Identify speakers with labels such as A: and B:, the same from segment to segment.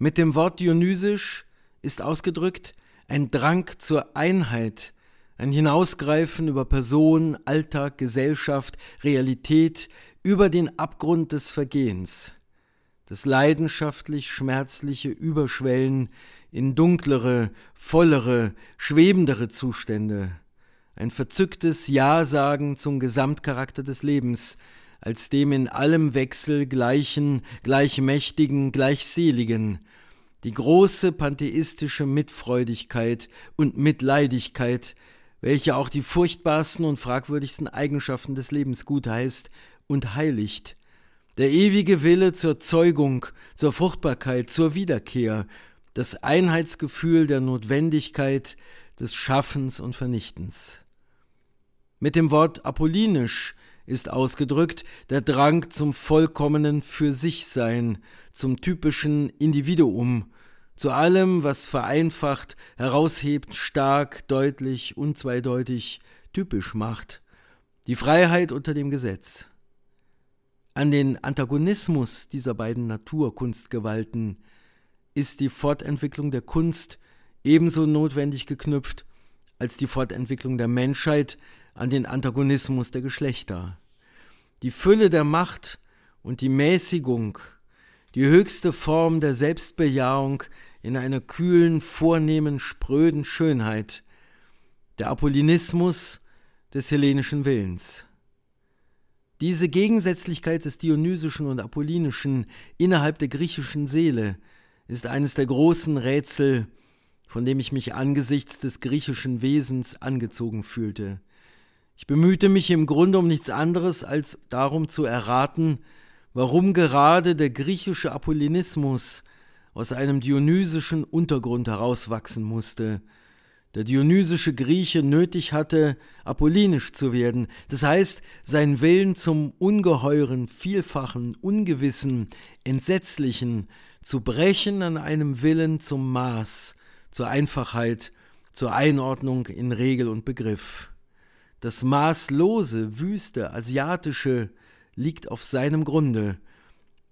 A: Mit dem Wort dionysisch ist ausgedrückt ein Drang zur Einheit, ein Hinausgreifen über Person, Alltag, Gesellschaft, Realität, über den Abgrund des Vergehens, das leidenschaftlich schmerzliche Überschwellen in dunklere, vollere, schwebendere Zustände, ein verzücktes Ja-Sagen zum Gesamtcharakter des Lebens, als dem in allem Wechsel gleichen, gleichmächtigen, gleichseligen, die große pantheistische Mitfreudigkeit und Mitleidigkeit, welche auch die furchtbarsten und fragwürdigsten Eigenschaften des Lebens gutheißt und heiligt, der ewige Wille zur Zeugung, zur Fruchtbarkeit, zur Wiederkehr, das Einheitsgefühl der Notwendigkeit des Schaffens und Vernichtens. Mit dem Wort apollinisch ist ausgedrückt der Drang zum vollkommenen für sich sein, zum typischen Individuum, zu allem, was vereinfacht, heraushebt, stark, deutlich, unzweideutig, typisch macht, die Freiheit unter dem Gesetz. An den Antagonismus dieser beiden Naturkunstgewalten ist die Fortentwicklung der Kunst ebenso notwendig geknüpft als die Fortentwicklung der Menschheit an den Antagonismus der Geschlechter. Die Fülle der Macht und die Mäßigung, die höchste Form der Selbstbejahung in einer kühlen, vornehmen, spröden Schönheit, der Apollinismus des hellenischen Willens. Diese Gegensätzlichkeit des Dionysischen und Apollinischen innerhalb der griechischen Seele ist eines der großen Rätsel, von dem ich mich angesichts des griechischen Wesens angezogen fühlte. Ich bemühte mich im Grunde um nichts anderes als darum zu erraten, warum gerade der griechische Apollinismus aus einem dionysischen Untergrund herauswachsen musste. Der dionysische Grieche nötig hatte, apollinisch zu werden, das heißt, sein Willen zum ungeheuren, vielfachen, ungewissen, entsetzlichen zu brechen an einem Willen zum Maß, zur Einfachheit, zur Einordnung in Regel und Begriff. Das maßlose, wüste, asiatische liegt auf seinem Grunde.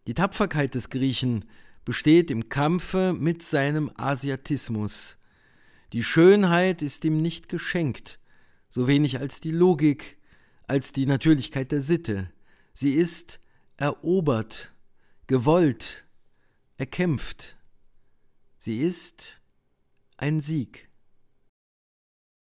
A: Die Tapferkeit des Griechen besteht im Kampfe mit seinem Asiatismus. Die Schönheit ist ihm nicht geschenkt, so wenig als die Logik, als die Natürlichkeit der Sitte. Sie ist erobert, gewollt, erkämpft. Sie ist ein Sieg.